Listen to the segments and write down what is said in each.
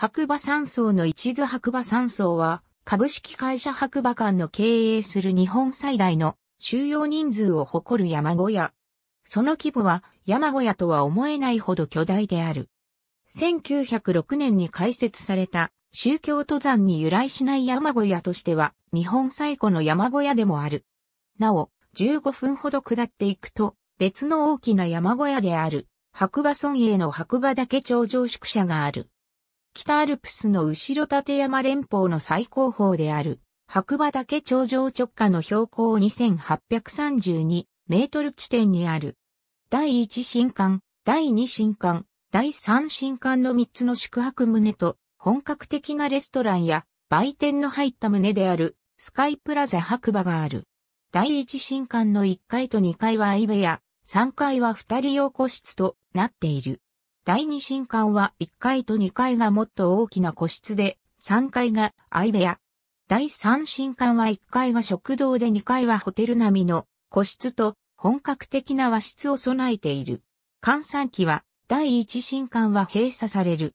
白馬山荘の一途白馬山荘は、株式会社白馬館の経営する日本最大の収容人数を誇る山小屋。その規模は山小屋とは思えないほど巨大である。1906年に開設された宗教登山に由来しない山小屋としては日本最古の山小屋でもある。なお、15分ほど下っていくと別の大きな山小屋である白馬村営の白馬岳頂上宿舎がある。北アルプスの後ろ立山連峰の最高峰である、白馬岳頂上直下の標高2832メートル地点にある。第1新館、第2新館、第3新館の3つの宿泊棟と、本格的なレストランや売店の入った棟である、スカイプラザ白馬がある。第1新館の1階と2階は相部屋、3階は2人用個室となっている。第二新館は1階と2階がもっと大きな個室で、3階が相部屋。第三新館は1階が食堂で2階はホテル並みの個室と本格的な和室を備えている。換算期は第一新館は閉鎖される。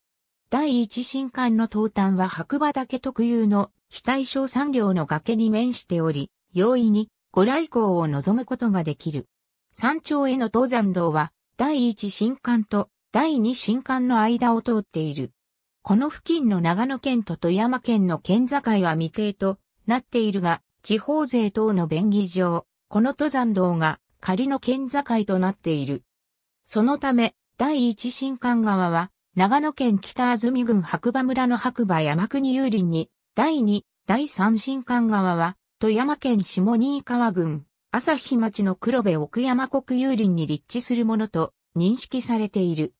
第一新館の東端は白馬岳特有の非対称産業の崖に面しており、容易にご来光を望むことができる。山頂への登山道は第一新館と第2新館の間を通っている。この付近の長野県と富山県の県境は未定となっているが、地方税等の便宜上、この登山道が仮の県境となっている。そのため、第一新館側は、長野県北安住郡白馬村の白馬山国有林に、第二、第三新館側は、富山県下新川郡、朝日町の黒部奥山国有林に立地するものと認識されている。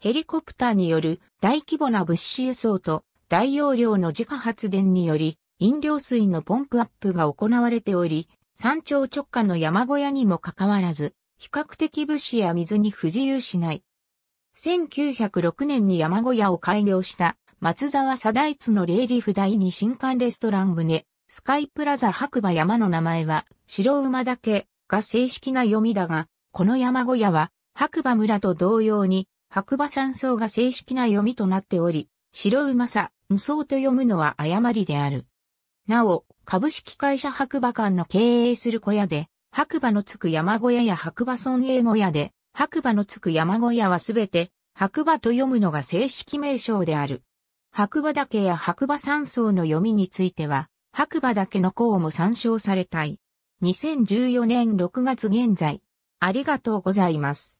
ヘリコプターによる大規模な物資輸送と大容量の自家発電により飲料水のポンプアップが行われており、山頂直下の山小屋にもかかわらず、比較的物資や水に不自由しない。1906年に山小屋を開業した松沢貞一の霊理フ第に新館レストラン船、スカイプラザ白馬山の名前は白馬岳が正式な読みだが、この山小屋は白馬村と同様に白馬山荘が正式な読みとなっており、白馬さ、無双と読むのは誤りである。なお、株式会社白馬館の経営する小屋で、白馬のつく山小屋や白馬村営小屋で、白馬のつく山小屋はすべて、白馬と読むのが正式名称である。白馬岳や白馬山荘の読みについては、白馬岳の項も参照されたい。2014年6月現在。ありがとうございます。